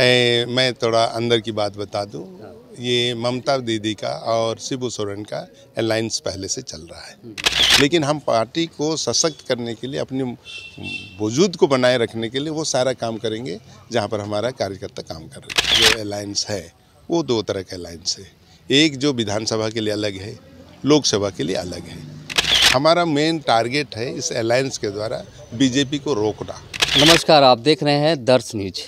ए, मैं थोड़ा अंदर की बात बता दूं ये ममता दीदी का और शिबू सोरेन का अलायंस पहले से चल रहा है लेकिन हम पार्टी को सशक्त करने के लिए अपने वजूद को बनाए रखने के लिए वो सारा काम करेंगे जहाँ पर हमारा कार्यकर्ता काम कर रहे हैं जो अलायंस है वो दो तरह का अलायंस है एक जो विधानसभा के लिए अलग है लोकसभा के लिए अलग है हमारा मेन टारगेट है इस अलायंस के द्वारा बीजेपी को रोकना नमस्कार आप देख रहे हैं दर्श न्यूज़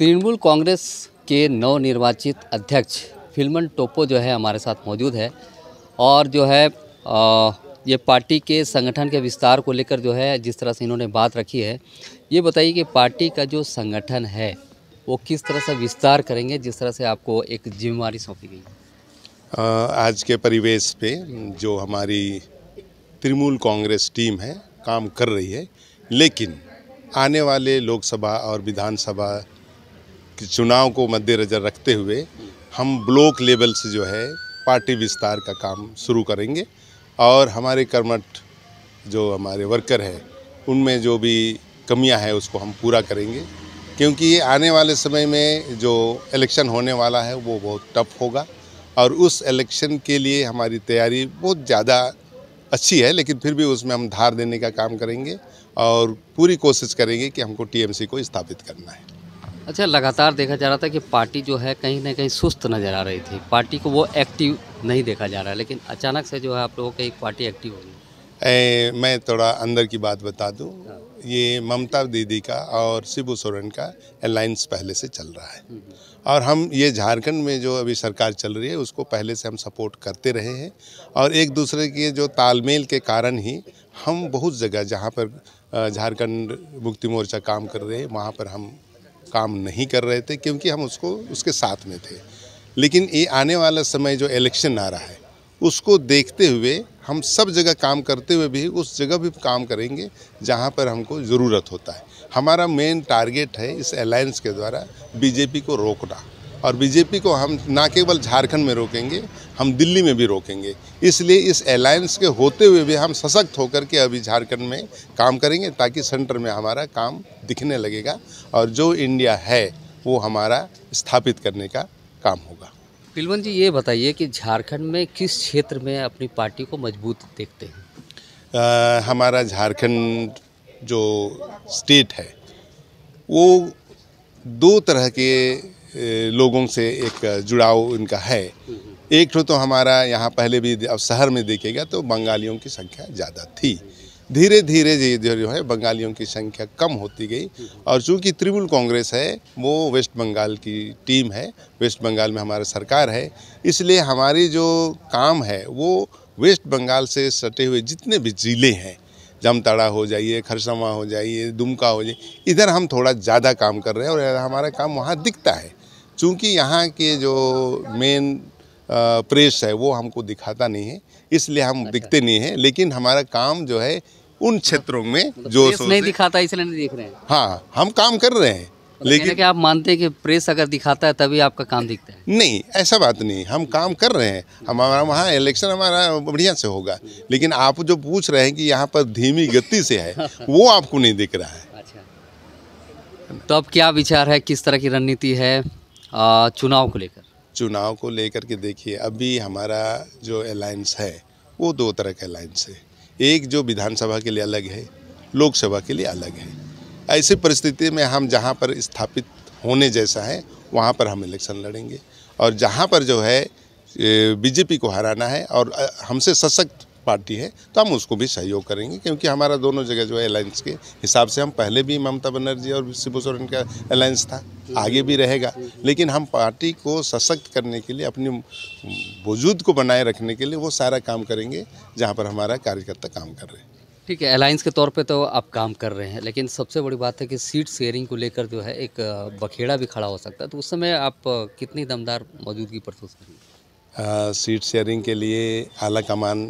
तृणमूल कांग्रेस के नवनिर्वाचित अध्यक्ष फिल्मन टोपो जो है हमारे साथ मौजूद है और जो है ये पार्टी के संगठन के विस्तार को लेकर जो है जिस तरह से इन्होंने बात रखी है ये बताइए कि पार्टी का जो संगठन है वो किस तरह से विस्तार करेंगे जिस तरह से आपको एक जिम्मेवारी सौंपी गई आज के परिवेश पे जो हमारी तृणमूल कांग्रेस टीम है काम कर रही है लेकिन आने वाले लोकसभा और विधानसभा चुनाव को मद्देनज़र रखते हुए हम ब्लॉक लेवल से जो है पार्टी विस्तार का काम शुरू करेंगे और हमारे कर्मठ जो हमारे वर्कर हैं उनमें जो भी कमियां हैं उसको हम पूरा करेंगे क्योंकि ये आने वाले समय में जो इलेक्शन होने वाला है वो बहुत टफ होगा और उस इलेक्शन के लिए हमारी तैयारी बहुत ज़्यादा अच्छी है लेकिन फिर भी उसमें हम धार देने का काम करेंगे और पूरी कोशिश करेंगे कि हमको टीएमसी को स्थापित करना है अच्छा लगातार देखा जा रहा था कि पार्टी जो है कहीं ना कहीं सुस्त नज़र आ रही थी पार्टी को वो एक्टिव नहीं देखा जा रहा है लेकिन अचानक से जो है आप लोगों की एक पार्टी एक्टिव हो गई मैं थोड़ा अंदर की बात बता दूं हाँ। ये ममता दीदी का और शिबू सोरेन का अलायंस पहले से चल रहा है हम्म, हम्म। और हम ये झारखंड में जो अभी सरकार चल रही है उसको पहले से हम सपोर्ट करते रहे हैं और एक दूसरे के जो तालमेल के कारण ही हम बहुत जगह जहाँ पर झारखंड मुक्ति मोर्चा काम कर रहे हैं वहाँ पर हम काम नहीं कर रहे थे क्योंकि हम उसको उसके साथ में थे लेकिन ये आने वाला समय जो इलेक्शन आ रहा है उसको देखते हुए हम सब जगह काम करते हुए भी उस जगह भी काम करेंगे जहाँ पर हमको ज़रूरत होता है हमारा मेन टारगेट है इस अलायंस के द्वारा बीजेपी को रोकना और बीजेपी को हम ना केवल झारखंड में रोकेंगे हम दिल्ली में भी रोकेंगे इसलिए इस अलायंस के होते हुए भी हम सशक्त होकर के अभी झारखंड में काम करेंगे ताकि सेंटर में हमारा काम दिखने लगेगा और जो इंडिया है वो हमारा स्थापित करने का काम होगा पिलवन जी ये बताइए कि झारखंड में किस क्षेत्र में अपनी पार्टी को मजबूत देखते हैं हमारा झारखंड जो स्टेट है वो दो तरह के लोगों से एक जुड़ाव इनका है एक तो हमारा यहाँ पहले भी अब शहर में देखेगा तो बंगालियों की संख्या ज़्यादा थी धीरे धीरे जो है बंगालियों की संख्या कम होती गई और चूँकि तृणमूल कांग्रेस है वो वेस्ट बंगाल की टीम है वेस्ट बंगाल में हमारा सरकार है इसलिए हमारी जो काम है वो वेस्ट बंगाल से सटे हुए जितने भी ज़िले हैं जमताड़ा हो जाइए खरसवा हो जाइए दुमका हो जाइए इधर हम थोड़ा ज़्यादा काम कर रहे हैं और हमारा काम वहाँ दिखता है चूँकि यहाँ के जो मेन प्रेस है वो हमको दिखाता नहीं है इसलिए हम अच्छा। दिखते नहीं हैं लेकिन हमारा काम जो है उन हाँ। क्षेत्रों में मतलब जो नहीं दिखाता इसलिए नहीं देख रहे हैं हाँ हम काम कर रहे हैं मतलब लेकिन कि आप मानते हैं कि प्रेस अगर दिखाता है तभी आपका काम दिखता है नहीं ऐसा बात नहीं हम काम कर रहे हैं हमारा वहाँ इलेक्शन हमारा बढ़िया से होगा लेकिन आप जो पूछ रहे हैं कि यहाँ पर धीमी गति से है वो आपको नहीं दिख रहा है अच्छा तो अब क्या विचार है किस तरह की रणनीति है चुनाव को लेकर चुनाव को लेकर के देखिए अभी हमारा जो अलायंस है वो दो तरह का अलायंस है एक जो विधानसभा के लिए अलग है लोकसभा के लिए अलग है ऐसी परिस्थिति में हम जहाँ पर स्थापित होने जैसा है वहाँ पर हम इलेक्शन लड़ेंगे और जहाँ पर जो है बीजेपी को हराना है और हमसे सशक्त पार्टी है तो हम उसको भी सहयोग करेंगे क्योंकि हमारा दोनों जगह जो है अलायंस के हिसाब से हम पहले भी ममता बनर्जी और शिबू सोरेन का अलायंस था आगे भी रहेगा लेकिन हम पार्टी को सशक्त करने के लिए अपनी वजूद को बनाए रखने के लिए वो सारा काम करेंगे जहाँ पर हमारा कार्यकर्ता काम कर रहे हैं ठीक है अलायंस के तौर पे तो आप काम कर रहे हैं लेकिन सबसे बड़ी बात है कि सीट शेयरिंग को लेकर जो है एक बखेड़ा भी खड़ा हो सकता है तो उस समय आप कितनी दमदार मौजूदगी प्रस्तुत करेंगे सीट शेयरिंग के लिए आला कमान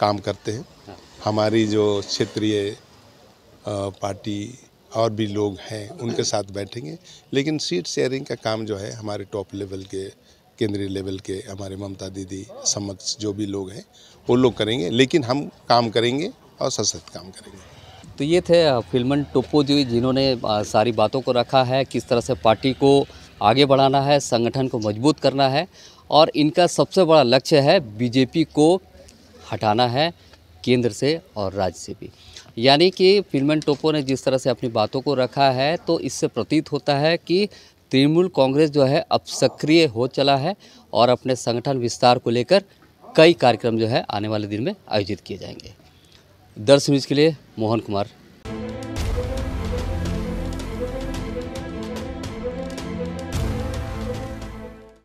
काम करते हैं हमारी जो क्षेत्रीय पार्टी और भी लोग हैं उनके साथ बैठेंगे लेकिन सीट शेयरिंग का काम जो है हमारे टॉप लेवल के केंद्रीय लेवल के हमारे ममता दीदी समक्ष जो भी लोग हैं वो लोग करेंगे लेकिन हम काम करेंगे और सशक्त काम करेंगे तो ये थे फिल्मन टोप्पो जी जिन्होंने सारी बातों को रखा है किस तरह से पार्टी को आगे बढ़ाना है संगठन को मजबूत करना है और इनका सबसे बड़ा लक्ष्य है बीजेपी को हटाना है केंद्र से और राज्य से भी यानी कि फिल्मन टोपो ने जिस तरह से अपनी बातों को रखा है तो इससे प्रतीत होता है कि तृणमूल कांग्रेस जो है अब सक्रिय हो चला है और अपने संगठन विस्तार को लेकर कई कार्यक्रम जो है आने वाले दिन में आयोजित किए जाएंगे दर्श न्यूज़ के लिए मोहन कुमार